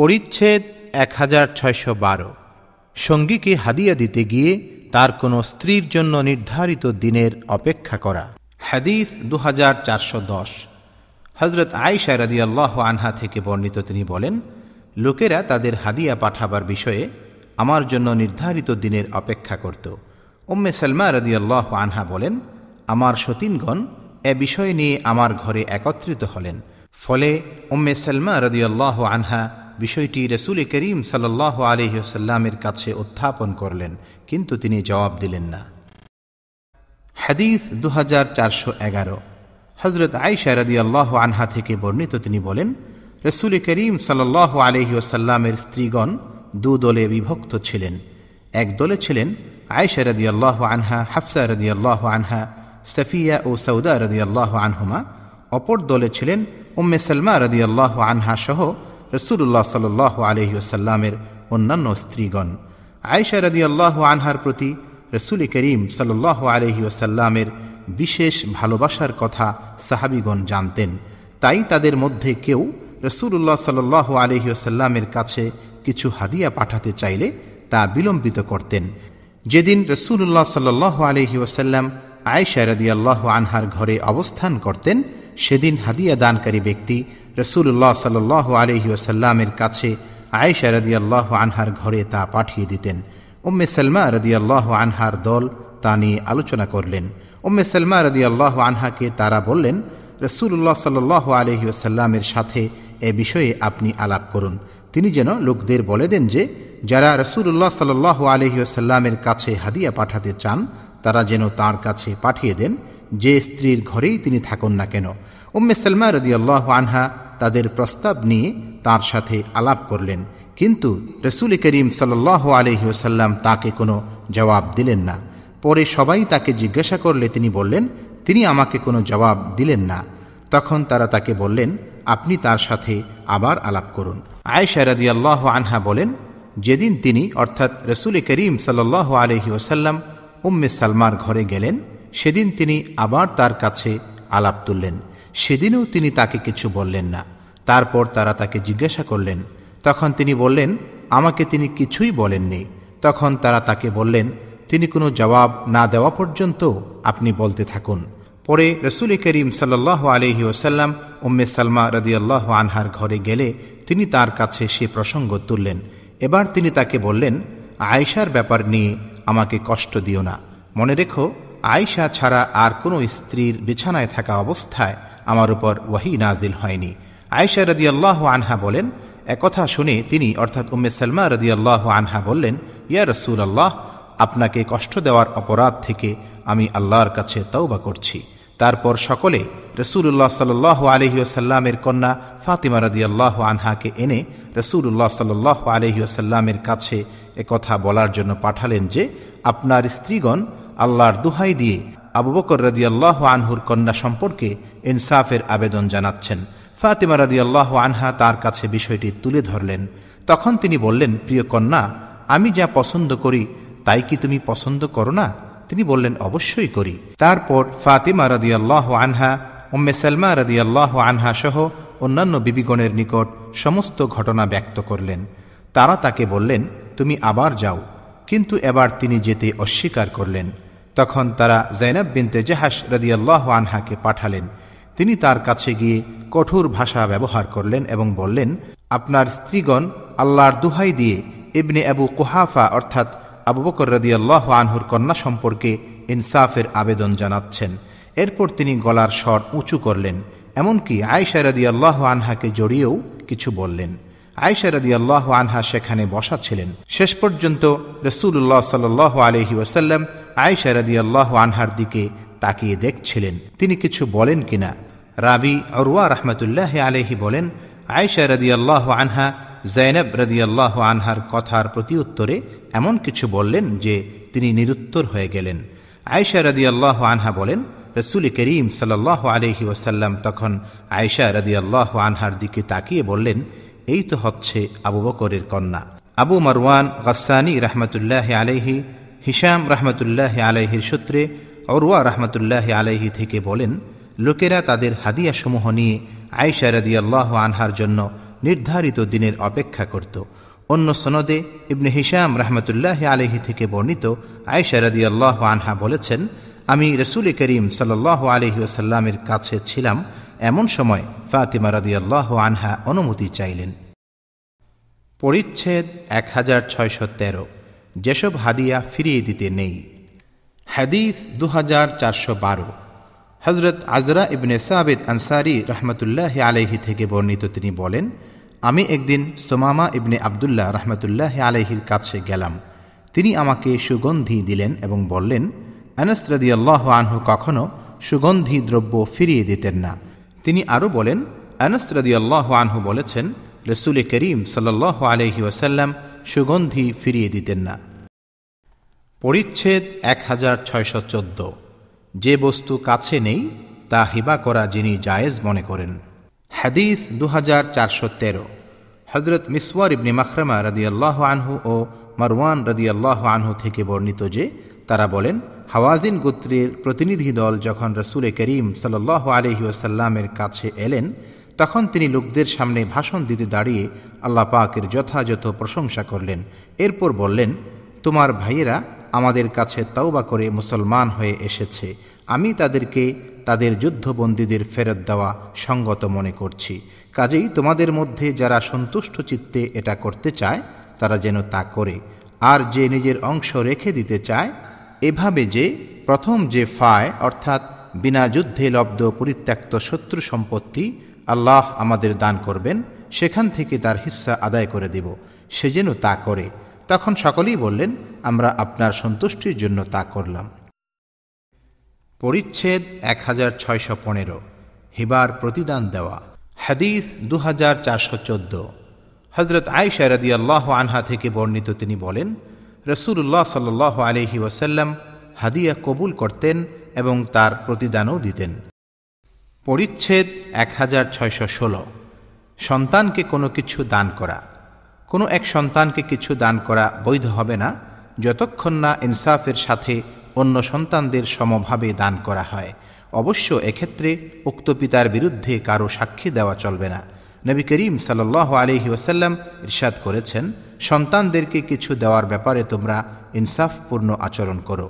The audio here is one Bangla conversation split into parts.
পরিচ্ছেদ এক হাজার ছয়শো বারো সঙ্গীকে হাদিয়া দিতে গিয়ে তার কোনো স্ত্রীর জন্য নির্ধারিত দিনের অপেক্ষা করা হাদিস দু হাজার চারশো দশ হজরত আয়সা রাজি আল্লাহ আনহা থেকে বর্ণিত তিনি বলেন লোকেরা তাদের হাদিয়া পাঠাবার বিষয়ে আমার জন্য নির্ধারিত দিনের অপেক্ষা করত উম্মে সালমা রাজি আল্লাহ আনহা বলেন আমার সতীনগণ এ বিষয় নিয়ে আমার ঘরে একত্রিত হলেন ফলে উম্মে সালমা রদিয়াল্লাহ আনহা বিষয়টি রসুল করিম সাল্লাহ আলহিহসাল্লামের কাছে উত্থাপন করলেন কিন্তু তিনি জবাব দিলেন না হাদিস দু হাজার চারশো এগারো হজরত আইসা রদি আল্লাহ আনহা থেকে বর্ণিত তিনি বলেন রসুল করিম সাল্লাহ আলহিউসাল্লামের স্ত্রীগণ দু দলে বিভক্ত ছিলেন এক দলে ছিলেন আয়েশা রদি আল্লাহ আনহা হাফসা রদি আল্লাহ আনহা সফিয়া ও সৌদা রদি আল্লাহ আনহুমা অপর দলে ছিলেন উম্মে সালমা রদি আল্লাহ আনহা সহ রসুল্লাহ সাল্লাহ আলহিউসাল্লামের অন্যান্য স্ত্রীগণ আয়সা রদি আল্লাহ আনহার প্রতি রসুল করিম সাল্লাহ আলহিউসাল্লামের বিশেষ ভালোবাসার কথা সাহাবিগণ জানতেন তাই তাদের মধ্যে কেউ রসুল্লাহ সাল্লাহ আলহিউসাল্লামের কাছে কিছু হাদিয়া পাঠাতে চাইলে তা বিলম্বিত করতেন যেদিন রসুল্লাহ সাল্লাহ আলহি ওসাল্লাম আয়েশা আল্লাহ আনহার ঘরে অবস্থান করতেন সেদিন হাদিয়া দানকারী ব্যক্তি রসুল্লাহ সাল্লাহ আলহি ওসাল্লামের কাছে আয়েশা আল্লাহ আনহার ঘরে তা পাঠিয়ে দিতেন উম্মে সালমা আল্লাহ আনহার দল তা নিয়ে আলোচনা করলেন উম্মে সালমা আল্লাহ আনহাকে তারা বললেন রসুল্লাহ সাল্লাহ আলহি ওসাল্লামের সাথে এ বিষয়ে আপনি আলাপ করুন তিনি যেন লোকদের বলে দেন যে যারা রসুল্লাহ সাল্লাহ আলহি ওসাল্লামের কাছে হাদিয়া পাঠাতে চান তারা যেন তার কাছে পাঠিয়ে দেন যে স্ত্রীর ঘরেই তিনি থাকুন না কেন উম্মে সালমা আল্লাহ আনহা তাদের প্রস্তাব নিয়ে তার সাথে আলাপ করলেন কিন্তু রসুল করিম সাল্লাহ আলহিহসাল্লাম তাকে কোনো জবাব দিলেন না পরে সবাই তাকে জিজ্ঞাসা করলে তিনি বললেন তিনি আমাকে কোনো জবাব দিলেন না তখন তারা তাকে বললেন আপনি তার সাথে আবার আলাপ করুন আয়েশা রাদি আল্লাহ আনহা বলেন যেদিন তিনি অর্থাৎ রসুল করিম সাল আলহি ওসাল্লাম উম্মে সালমার ঘরে গেলেন সেদিন তিনি আবার তার কাছে আলাপ তুললেন সেদিনও তিনি তাকে কিছু বললেন না তারপর তারা তাকে জিজ্ঞাসা করলেন তখন তিনি বললেন আমাকে তিনি কিছুই বলেননি তখন তারা তাকে বললেন তিনি কোনো জবাব না দেওয়া পর্যন্ত আপনি বলতে থাকুন পরে রসুল করিম সাল্লাহ আলহি ওসাল্লাম উম্মে সালমা রদিয়াল্লাহ আনহার ঘরে গেলে তিনি তার কাছে সে প্রসঙ্গ তুললেন এবার তিনি তাকে বললেন আয়সার ব্যাপার নিয়ে আমাকে কষ্ট দিও না মনে রেখো আয়সা ছাড়া আর কোনো স্ত্রীর বিছানায় থাকা অবস্থায় আমার উপর ওয়াহি নাজিল হয়নি আয়সা রদি আল্লাহ আনহা বলেন একথা শুনে তিনি অর্থাৎ উম্মে সালমা রদি আল্লাহ আনহা বললেন ইয়া রসুল আল্লাহ আপনাকে কষ্ট দেওয়ার অপরাধ থেকে আমি আল্লাহর কাছে তওবা করছি তারপর সকলে রসুল্লাহ সাল্লাহ আলহিউসাল্লামের কন্যা ফাতিমা রদি আল্লাহ আনহাকে এনে রসুল্লাহ সাল্লাহ আলহিউসাল্লামের কাছে কথা বলার জন্য পাঠালেন যে আপনার স্ত্রীগণ আল্লাহর দুহাই দিয়ে আবু বকর রদি আল্লাহ আনহুর কন্যা সম্পর্কে ইনসাফের আবেদন জানাচ্ছেন ফাতেমা রাদি আল্লাহ আনহা তার কাছে বিষয়টি তুলে ধরলেন তখন তিনি বললেন প্রিয় কন্যা আমি যা পছন্দ করি তাই কি তুমি পছন্দ করো না তিনি বললেন অবশ্যই করি তারপর ফাতেমা রাদি আল্লাহ আনহা উম্মে সালমা রাদি আল্লাহ আনহা সহ অন্যান্য বিবিগণের নিকট সমস্ত ঘটনা ব্যক্ত করলেন তারা তাকে বললেন তুমি আবার যাও কিন্তু এবার তিনি যেতে অস্বীকার করলেন তখন তারা বিন বিনতে জাহাস রাদিয়াল্লাহ আনহাকে পাঠালেন তিনি তার কাছে গিয়ে কঠোর ভাষা ব্যবহার করলেন এবং বললেন আপনার স্ত্রীগণ আল্লাহর দুহাই দিয়ে ইবনে আবু কুহাফা অর্থাৎ আবু বকর রদিয়াল্লাহ আনহুর কন্যা সম্পর্কে ইনসাফের আবেদন জানাচ্ছেন এরপর তিনি গলার স্বর উঁচু করলেন এমনকি আয়সা রদিয়াল্লাহ আনহাকে জড়িয়েও কিছু বললেন আয়সা রদিয়াল্লাহ আনহা সেখানে বসা ছিলেন শেষ পর্যন্ত রসুল্লাহ সাল আলহি ওসাল্লাম আয়সা রদিয়াল্লাহ আনহার দিকে তাকিয়ে দেখছিলেন তিনি কিছু বলেন কিনা রাবি অরুয়া রহমতুল্লাহ আলহি বলেন আয়েশা রদিয়াল্লাহ আনহা জৈনব রদিয়াল্লাহ আনহার কথার প্রতি উত্তরে এমন কিছু বললেন যে তিনি নিরুত্তর হয়ে গেলেন আয়সা রদিয়াল্লাহ আনহা বলেন রসুল করিম সাল্লাহ আলহি ওসাল্লাম তখন আয়েশা রদিয়াল্লাহ আনহার দিকে তাকিয়ে বললেন এই তো হচ্ছে আবু বকরের কন্যা আবু মারওয়ান গাসানি রহমতুল্লাহ আলহি হিসাম রহমতুল্লাহ আলহির সূত্রে অরুয়া রহমতুল্লাহ আলহি থেকে বলেন লোকেরা তাদের হাদিয়াসমূহ নিয়ে আয়সা রদিয়াল্লাহ আনহার জন্য নির্ধারিত দিনের অপেক্ষা করত অন্য সনদে ইবনে হিসাম রহমতুল্লাহ আলহি থেকে বর্ণিত আয়সা রদিয়াল্লাহ আনহা বলেছেন আমি রসুল করিম সাল্লাহ আলহি ওসাল্লামের কাছে ছিলাম এমন সময় ফাতিমা রদিয়াল্লাহ আনহা অনুমতি চাইলেন পরিচ্ছেদ এক হাজার ছয়শো তেরো যেসব হাদিয়া ফিরিয়ে দিতে নেই হাদিস দু হাজার চারশো বারো হজরত আজরা ইবনে সাবেদ আনসারি রহমতুল্লাহ আলহি থেকে বর্ণিত তিনি বলেন আমি একদিন সোমামা ইবনে আবদুল্লাহ রহমতুল্লাহ আলহির কাছে গেলাম তিনি আমাকে সুগন্ধি দিলেন এবং বললেন আনাস আল্লাহ আনহু কখনও সুগন্ধি দ্রব্য ফিরিয়ে দিতেন না তিনি আরও বলেন আনাস আল্লাহ আনহু বলেছেন রসুল করিম সাল্লাহ আলহি ওসাল্লাম সুগন্ধি ফিরিয়ে দিতেন না পরিচ্ছেদ এক হাজার ছয়শো চোদ্দো যে বস্তু কাছে নেই তা হিবা করা যিনি জায়েজ মনে করেন হাদিস দু হাজার চারশো তেরো হজরত মিসওয়ার ইবনে মাখরামা রদিয়াল্লাহ আনহু ও মারওয়ান রদিয়াল্লাহ আনহু থেকে বর্ণিত যে তারা বলেন হাওয়াজিন গোত্রের প্রতিনিধি দল যখন রসুলে করিম সাল্লাহ আলহি ওসাল্লামের কাছে এলেন তখন তিনি লোকদের সামনে ভাষণ দিতে দাঁড়িয়ে আল্লাহ পাকের যথাযথ প্রশংসা করলেন এরপর বললেন তোমার ভাইয়েরা আমাদের কাছে তাওবা করে মুসলমান হয়ে এসেছে আমি তাদেরকে তাদের যুদ্ধবন্দীদের ফেরত দেওয়া সঙ্গত মনে করছি কাজেই তোমাদের মধ্যে যারা সন্তুষ্ট চিত্তে এটা করতে চায় তারা যেন তা করে আর যে নিজের অংশ রেখে দিতে চায় এভাবে যে প্রথম যে ফায় অর্থাৎ বিনা যুদ্ধে লব্ধ পরিত্যক্ত শত্রু সম্পত্তি আল্লাহ আমাদের দান করবেন সেখান থেকে তার হিস্সা আদায় করে দেব সে যেন তা করে তখন সকলেই বললেন আমরা আপনার সন্তুষ্টির জন্য তা করলাম পরিচ্ছেদ এক হাজার ছয়শো পনেরো হিবার প্রতিদান দেওয়া হাদিস দু হাজার চারশো চোদ্দ হজরত আই রদি আল্লাহ আনহা থেকে বর্ণিত তিনি বলেন রসুল্লাহ সাল আলহি ওসাল্লাম হাদিয়া কবুল করতেন এবং তার প্রতিদানও দিতেন পরিচ্ছেদ এক হাজার ছয়শো ষোলো সন্তানকে কোনো কিছু দান করা কোনো এক সন্তানকে কিছু দান করা বৈধ হবে না যতক্ষণ না ইনসাফের সাথে অন্য সন্তানদের সমভাবে দান করা হয় অবশ্য এক্ষেত্রে উক্ত পিতার বিরুদ্ধে কারো সাক্ষী দেওয়া চলবে না নবী করিম সাল আলহি ওসাল্লাম ইরশাদ করেছেন সন্তানদেরকে কিছু দেওয়ার ব্যাপারে তোমরা ইনসাফপূর্ণ আচরণ করো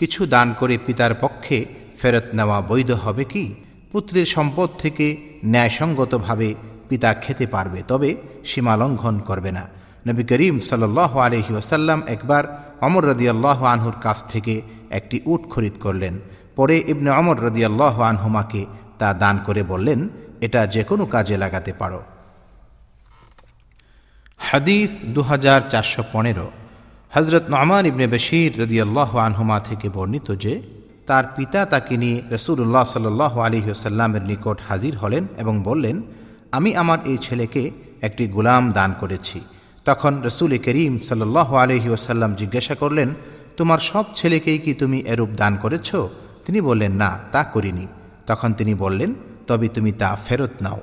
কিছু দান করে পিতার পক্ষে ফেরত নেওয়া বৈধ হবে কি পুত্রের সম্পদ থেকে ন্যায়সঙ্গতভাবে পিতা খেতে পারবে তবে সীমা লঙ্ঘন করবে না নবী করিম সাল্লাহ আলহি ওসাল্লাম একবার অমর রদিয়াল্লাহ আনহুর কাছ থেকে একটি উট খরিদ করলেন পরে ইবনে অমর রদিয়াল্লাহ আনহুমাকে তা দান করে বললেন এটা যে কোনো কাজে লাগাতে পারো হাদিস দু হাজার চারশো পনেরো হজরত নমান ইবনে বশির রদিয়াল্লাহ আনহুমা থেকে বর্ণিত যে তার পিতা তাকে নিয়ে রসুল্লাহ সাল্লাহ আলহিহসাল্লামের নিকট হাজির হলেন এবং বললেন আমি আমার এই ছেলেকে একটি গোলাম দান করেছি তখন রসুল করিম সাল্লাহ আলহি ওসাল্লাম জিজ্ঞাসা করলেন তোমার সব ছেলেকেই কি তুমি এরূপ দান করেছ তিনি বললেন না তা করিনি তখন তিনি বললেন তবে তুমি তা ফেরত নাও